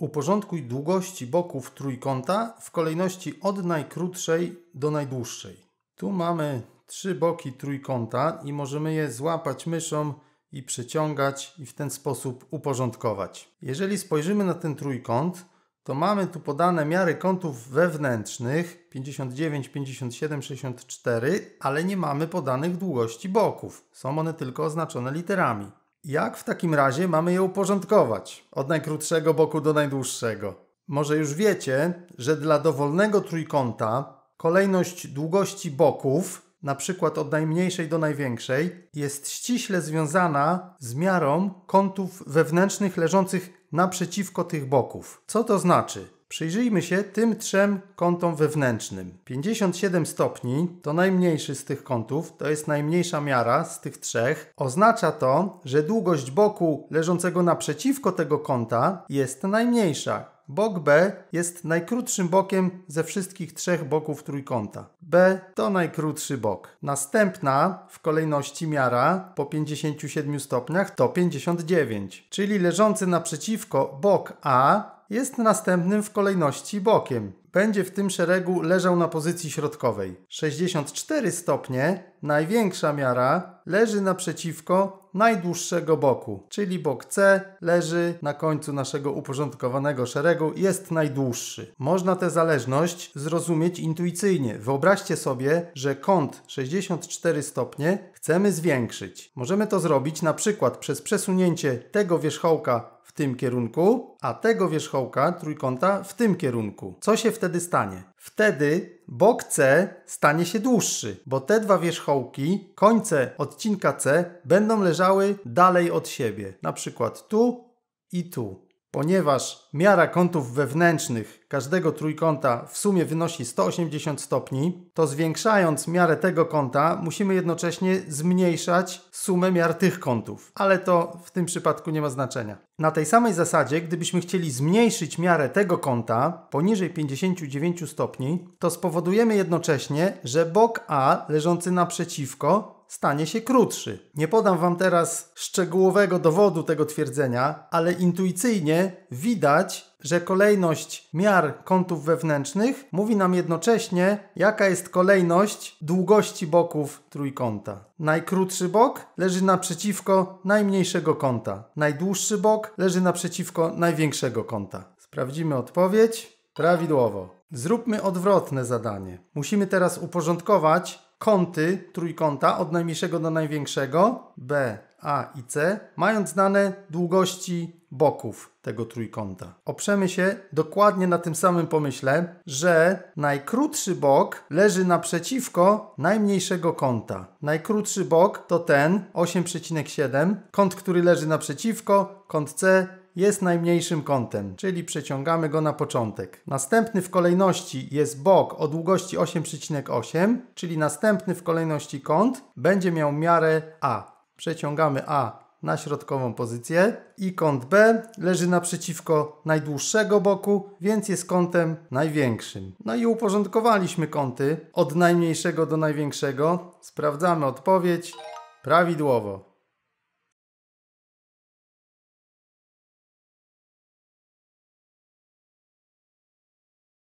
Uporządkuj długości boków trójkąta w kolejności od najkrótszej do najdłuższej. Tu mamy trzy boki trójkąta i możemy je złapać myszą i przeciągać i w ten sposób uporządkować. Jeżeli spojrzymy na ten trójkąt, to mamy tu podane miary kątów wewnętrznych 59, 57, 64, ale nie mamy podanych długości boków. Są one tylko oznaczone literami. Jak w takim razie mamy je uporządkować? Od najkrótszego boku do najdłuższego. Może już wiecie, że dla dowolnego trójkąta kolejność długości boków, na przykład od najmniejszej do największej, jest ściśle związana z miarą kątów wewnętrznych leżących naprzeciwko tych boków. Co to znaczy? Przyjrzyjmy się tym trzem kątom wewnętrznym. 57 stopni to najmniejszy z tych kątów, to jest najmniejsza miara z tych trzech. Oznacza to, że długość boku leżącego naprzeciwko tego kąta jest najmniejsza. Bok B jest najkrótszym bokiem ze wszystkich trzech boków trójkąta. B to najkrótszy bok. Następna w kolejności miara po 57 stopniach to 59, czyli leżący naprzeciwko bok A jest następnym w kolejności bokiem. Będzie w tym szeregu leżał na pozycji środkowej. 64 stopnie, największa miara, leży naprzeciwko najdłuższego boku, czyli bok C leży na końcu naszego uporządkowanego szeregu, jest najdłuższy. Można tę zależność zrozumieć intuicyjnie. Wyobraźcie sobie, że kąt 64 stopnie chcemy zwiększyć. Możemy to zrobić na przykład przez przesunięcie tego wierzchołka tym kierunku, a tego wierzchołka trójkąta w tym kierunku. Co się wtedy stanie? Wtedy bok C stanie się dłuższy, bo te dwa wierzchołki, końce odcinka C, będą leżały dalej od siebie, na przykład tu i tu. Ponieważ miara kątów wewnętrznych każdego trójkąta w sumie wynosi 180 stopni, to zwiększając miarę tego kąta musimy jednocześnie zmniejszać sumę miar tych kątów, ale to w tym przypadku nie ma znaczenia. Na tej samej zasadzie, gdybyśmy chcieli zmniejszyć miarę tego kąta poniżej 59 stopni, to spowodujemy jednocześnie, że bok A leżący naprzeciwko stanie się krótszy. Nie podam Wam teraz szczegółowego dowodu tego twierdzenia, ale intuicyjnie widać, że kolejność miar kątów wewnętrznych mówi nam jednocześnie, jaka jest kolejność długości boków trójkąta. Najkrótszy bok leży naprzeciwko najmniejszego kąta, najdłuższy bok leży naprzeciwko największego kąta. Sprawdzimy odpowiedź. Prawidłowo. Zróbmy odwrotne zadanie. Musimy teraz uporządkować kąty trójkąta od najmniejszego do największego B, A i C, mając znane długości boków tego trójkąta. Oprzemy się dokładnie na tym samym pomyśle, że najkrótszy bok leży naprzeciwko najmniejszego kąta. Najkrótszy bok to ten 8,7, kąt, który leży naprzeciwko, kąt C jest najmniejszym kątem, czyli przeciągamy go na początek. Następny w kolejności jest bok o długości 8,8, czyli następny w kolejności kąt będzie miał miarę A. Przeciągamy A na środkową pozycję i kąt B leży naprzeciwko najdłuższego boku, więc jest kątem największym. No i uporządkowaliśmy kąty od najmniejszego do największego. Sprawdzamy odpowiedź prawidłowo.